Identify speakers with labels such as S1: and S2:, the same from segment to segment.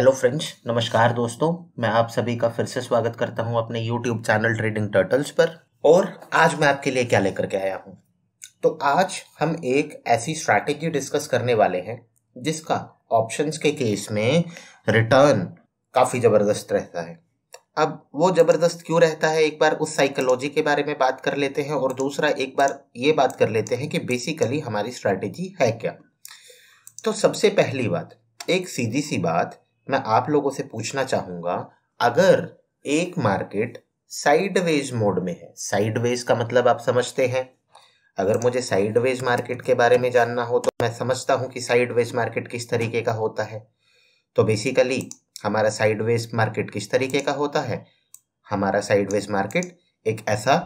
S1: hello friends नमस्कार दोस्तों मैं आप सभी का फिर से स्वागत करता हूं अपने यूट्यूब चैनल ट्रेडिंग टर्टल्स पर और आज मैं आपके लिए क्या लेकर के आया हूं तो आज हम एक ऐसी स्ट्रैटेजी डिस्कस करने वाले हैं जिसका ऑप्शंस के केस में रिटर्न काफ़ी ज़बरदस्त रहता है अब वो ज़बरदस्त क्यों रहता है एक बार उस साइकोलॉजी के बारे में बात कर लेते हैं और दूसरा एक बार ये बात कर लेते हैं कि बेसिकली हमारी स्ट्रैटेजी है क्या तो सबसे पहली बात एक सीधी सी बात मैं आप लोगों से पूछना चाहूंगा अगर एक मार्केट साइडवेज मोड में है साइडवेज का मतलब आप समझते हैं अगर मुझे साइडवेज मार्केट के बारे में जानना हो तो मैं समझता हूं कि साइडवेज मार्केट किस तरीके का होता है तो बेसिकली हमारा साइडवेज मार्केट किस तरीके का होता है हमारा साइडवेज मार्केट एक ऐसा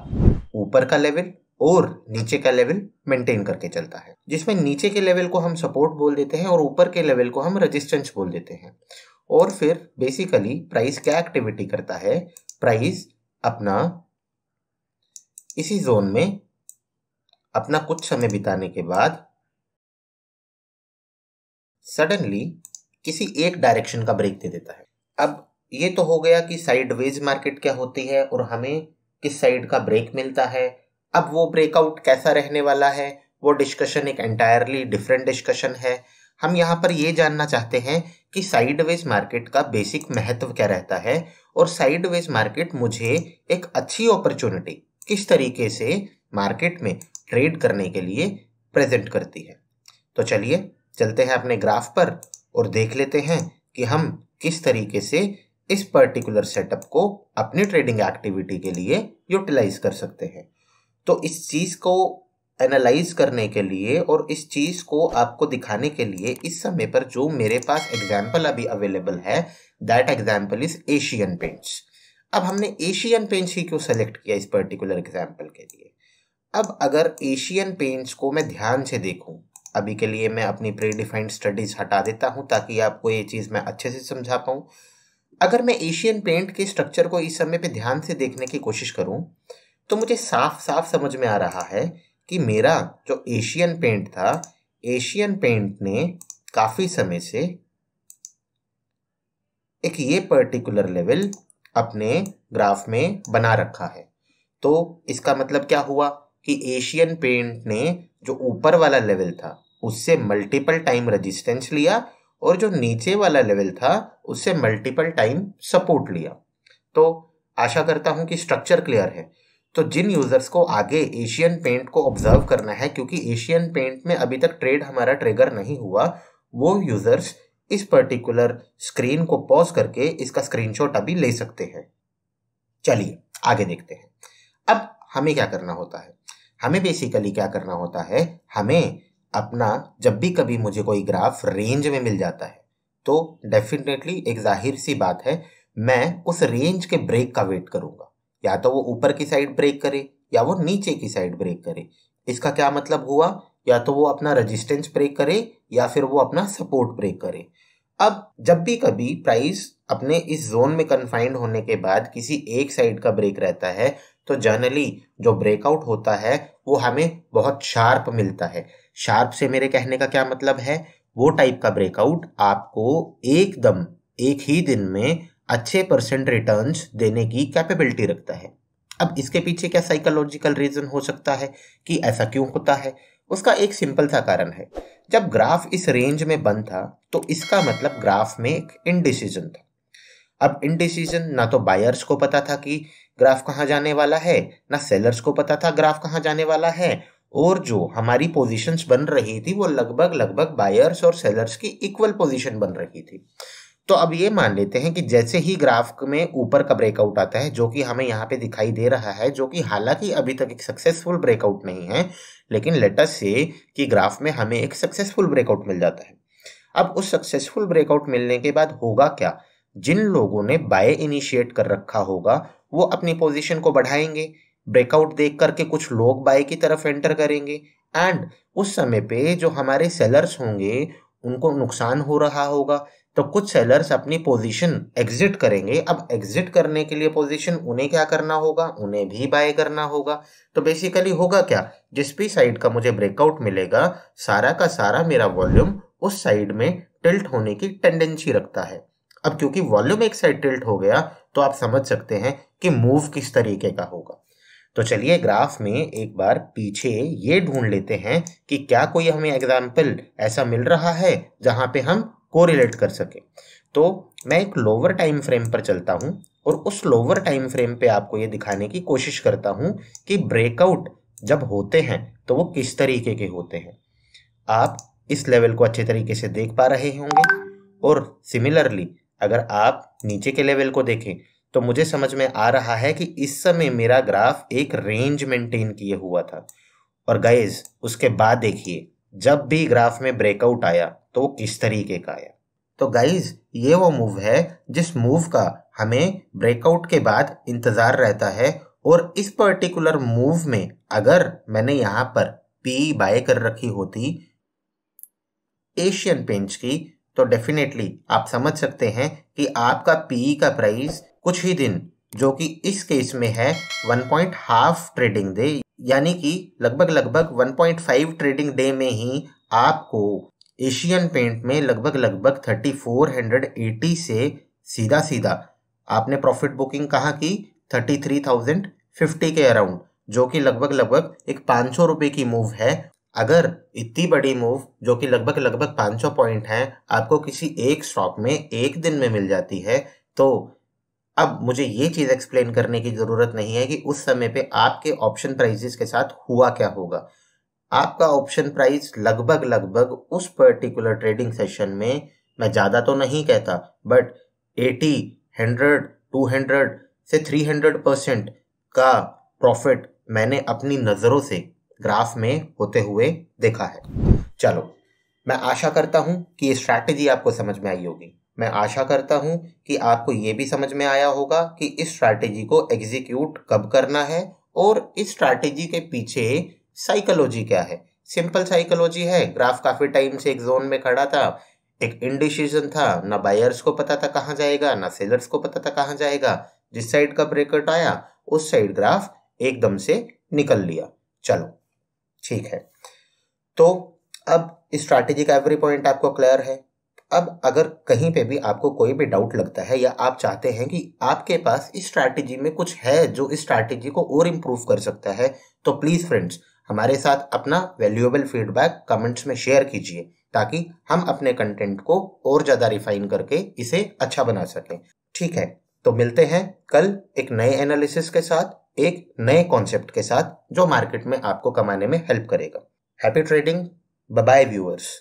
S1: ऊपर का लेवल और नीचे का लेवल मेंटेन करके चलता है जिसमें नीचे के लेवल को हम सपोर्ट बोल देते हैं और ऊपर के लेवल को हम रेजिस्टेंस बोल देते हैं और फिर बेसिकली प्राइस क्या एक्टिविटी करता है प्राइस अपना इसी जोन में अपना कुछ समय बिताने के बाद सडनली किसी एक डायरेक्शन का ब्रेक दे देता है अब ये तो हो गया कि साइडवेज मार्केट क्या होती है और हमें किस साइड का ब्रेक मिलता है अब वो ब्रेकआउट कैसा रहने वाला है वो डिस्कशन एक एंटायरली डिफरेंट डिस्कशन है हम यहाँ पर ये जानना चाहते हैं कि साइडवेज मार्केट का बेसिक महत्व क्या रहता है और साइडवेज मार्केट मुझे एक अच्छी अपॉर्चुनिटी किस तरीके से मार्केट में ट्रेड करने के लिए प्रेजेंट करती है तो चलिए चलते हैं अपने ग्राफ पर और देख लेते हैं कि हम किस तरीके से इस पर्टिकुलर सेटअप को अपनी ट्रेडिंग एक्टिविटी के लिए यूटिलाइज कर सकते हैं तो इस चीज़ को एनालाइज करने के लिए और इस चीज़ को आपको दिखाने के लिए इस समय पर जो मेरे पास एग्जाम्पल अभी अवेलेबल है that example is Asian Paints अब हमने एशियन पेंट्स ही क्यों सेलेक्ट किया इस पर्टिकुलर एग्जाम्पल के लिए अब अगर एशियन पेंट्स को मैं ध्यान से देखूं अभी के लिए मैं अपनी प्रीडिफाइंड स्टडीज़ हटा देता हूं ताकि आपको ये चीज़ मैं अच्छे से समझा पाऊं अगर मैं एशियन पेंट के स्ट्रक्चर को इस समय पे ध्यान से देखने की कोशिश करूं तो मुझे साफ साफ समझ में आ रहा है कि मेरा जो एशियन पेंट था एशियन पेंट ने काफ़ी समय से एक ये पर्टिकुलर लेवल अपने ग्राफ में बना रखा है तो इसका मतलब क्या हुआ कि एशियन पेंट ने जो ऊपर वाला लेवल था उससे मल्टीपल टाइम रेजिस्टेंस लिया और जो नीचे वाला लेवल था उससे मल्टीपल टाइम सपोर्ट लिया तो आशा करता हूं कि स्ट्रक्चर क्लियर है तो जिन यूज़र्स को आगे एशियन पेंट को ऑब्जर्व करना है क्योंकि एशियन पेंट में अभी तक ट्रेड हमारा ट्रिगर नहीं हुआ वो यूज़र्स इस पर्टिकुलर स्क्रीन को पॉज करके इसका स्क्रीनशॉट अभी ले सकते हैं चलिए आगे देखते हैं अब हमें क्या करना होता है हमें बेसिकली क्या करना होता है हमें अपना जब भी कभी मुझे कोई ग्राफ रेंज में मिल जाता है तो डेफिनेटली एक जाहिर सी बात है मैं उस रेंज के ब्रेक का वेट करूँगा या तो वो ऊपर की साइड ब्रेक करे या वो नीचे की साइड ब्रेक करे इसका क्या मतलब हुआ या तो वो अपना रेजिस्टेंस ब्रेक करे या फिर वो अपना सपोर्ट ब्रेक करे अब जब भी कभी प्राइस अपने इस जोन में कन्फाइंड होने के बाद किसी एक साइड का ब्रेक रहता है तो जनरली जो ब्रेकआउट होता है वो हमें बहुत शार्प मिलता है शार्प से मेरे कहने का क्या मतलब है वो टाइप का ब्रेकआउट आपको एकदम एक ही दिन में अच्छे परसेंट रिटर्न देने की कैपेबिलिटी रखता है अब इसके पीछे क्या साइकोलॉजिकल रीजन हो सकता है कि ऐसा क्यों होता है उसका एक सिंपल सा कारण है जब ग्राफ इस रेंज में बंद था तो इसका मतलब ग्राफ में एक इनडिसीजन था अब इनडिसीजन ना तो बायर्स को पता था कि ग्राफ कहाँ जाने वाला है ना सेलर्स को पता था ग्राफ कहाँ जाने वाला है और जो हमारी पोजीशंस बन रही थी वो लगभग लगभग बायर्स और सेलर्स की इक्वल पोजीशन बन रही थी तो अब ये मान लेते हैं कि जैसे ही ग्राफ में ऊपर का ब्रेकआउट आता है जो कि हमें यहाँ पे दिखाई दे रहा है जो कि हालांकि अभी तक एक सक्सेसफुल ब्रेकआउट नहीं है लेकिन लेटस से कि ग्राफ में हमें एक सक्सेसफुल ब्रेकआउट मिल जाता है अब उस सक्सेसफुल ब्रेकआउट मिलने के बाद होगा क्या जिन लोगों ने बाय इनिशिएट कर रखा होगा वो अपनी पोजिशन को बढ़ाएंगे ब्रेकआउट देख करके कुछ लोग बाय की तरफ एंटर करेंगे एंड उस समय पे जो हमारे सेलर्स होंगे उनको नुकसान हो रहा होगा तो कुछ सेलर्स अपनी पोजीशन एग्जिट करेंगे अब एग्जिट करने के लिए पोजीशन उन्हें क्या करना होगा उन्हें भी बाय करना होगा तो बेसिकली होगा क्या जिस भी साइड का मुझे ब्रेकआउट मिलेगा सारा का सारा मेरा वॉल्यूम उस साइड में टिल्ट होने की टेंडेंसी रखता है अब क्योंकि वॉल्यूम एक साइड टिल्ट हो गया तो आप समझ सकते हैं कि मूव किस तरीके का होगा तो चलिए ग्राफ में एक बार पीछे ये ढूंढ लेते हैं कि क्या कोई हमें एग्जाम्पल ऐसा मिल रहा है जहां पे हम को रिलेट कर सके तो मैं एक लोअर टाइम फ्रेम पर चलता हूँ और उस लोअर टाइम फ्रेम पे आपको ये दिखाने की कोशिश करता हूँ कि ब्रेकआउट जब होते हैं तो वो किस तरीके के होते हैं आप इस लेवल को अच्छे तरीके से देख पा रहे होंगे और सिमिलरली अगर आप नीचे के लेवल को देखें तो मुझे समझ में आ रहा है कि इस समय मेरा ग्राफ एक रेंज मेंटेन किए हुआ था और गैज उसके बाद देखिए जब भी ग्राफ में ब्रेकआउट आया तो किस तरीके का आया तो गाइज ये वो मूव है जिस मूव का हमें ब्रेकआउट के बाद इंतज़ार रहता है और इस पर्टिकुलर मूव में अगर मैंने यहाँ पर पी बाय कर रखी होती एशियन पेंच की तो डेफिनेटली आप समझ सकते हैं कि आपका पी का प्राइस कुछ ही दिन जो कि इस केस में है one point half trading day यानी कि लगभग लगभग 1.5 ट्रेडिंग डे में ही आपको एशियन पेंट में लगभग लगभग 3480 से सीधा सीधा आपने प्रॉफिट बुकिंग कहा कि 33,050 के अराउंड जो कि लगभग लगभग एक पाँच सौ रुपये की मूव है अगर इतनी बड़ी मूव जो कि लगभग लगभग 500 पॉइंट है आपको किसी एक स्टॉक में एक दिन में मिल जाती है तो अब मुझे ये चीज़ एक्सप्लेन करने की ज़रूरत नहीं है कि उस समय पे आपके ऑप्शन प्राइजेस के साथ हुआ क्या होगा आपका ऑप्शन प्राइस लगभग लगभग उस पर्टिकुलर ट्रेडिंग सेशन में मैं ज़्यादा तो नहीं कहता बट 80, 100, 200 से 300 परसेंट का प्रॉफिट मैंने अपनी नज़रों से ग्राफ में होते हुए देखा है चलो मैं आशा करता हूं कि ये स्ट्रैटेजी आपको समझ में आई होगी मैं आशा करता हूँ कि आपको ये भी समझ में आया होगा कि इस स्ट्रैटेजी को एग्जीक्यूट कब करना है और इस स्ट्रैटेजी के पीछे साइकोलॉजी क्या है सिंपल साइकोलॉजी है ग्राफ काफ़ी टाइम से एक जोन में खड़ा था एक इनडिसीजन था ना बायर्स को पता था कहाँ जाएगा ना सेलर्स को पता था कहाँ जाएगा जिस साइड का ब्रेकआउट आया उस साइड ग्राफ एकदम से निकल लिया चलो ठीक है तो अब स्ट्रैटेजी का एवरी पॉइंट आपको क्लियर है अब अगर कहीं पे भी आपको कोई भी डाउट लगता है या आप चाहते हैं कि आपके पास इस स्ट्रैटेजी में कुछ है जो इस स्ट्रैटेजी को और इम्प्रूव कर सकता है तो प्लीज़ फ्रेंड्स हमारे साथ अपना वैल्यूएबल फीडबैक कमेंट्स में शेयर कीजिए ताकि हम अपने कंटेंट को और ज़्यादा रिफाइन करके इसे अच्छा बना सकें ठीक है तो मिलते हैं कल एक नए एनालिसिस के साथ एक नए कॉन्सेप्ट के साथ जो मार्केट में आपको कमाने में हेल्प करेगा हैप्पी ट्रेडिंग बाय व्यूअर्स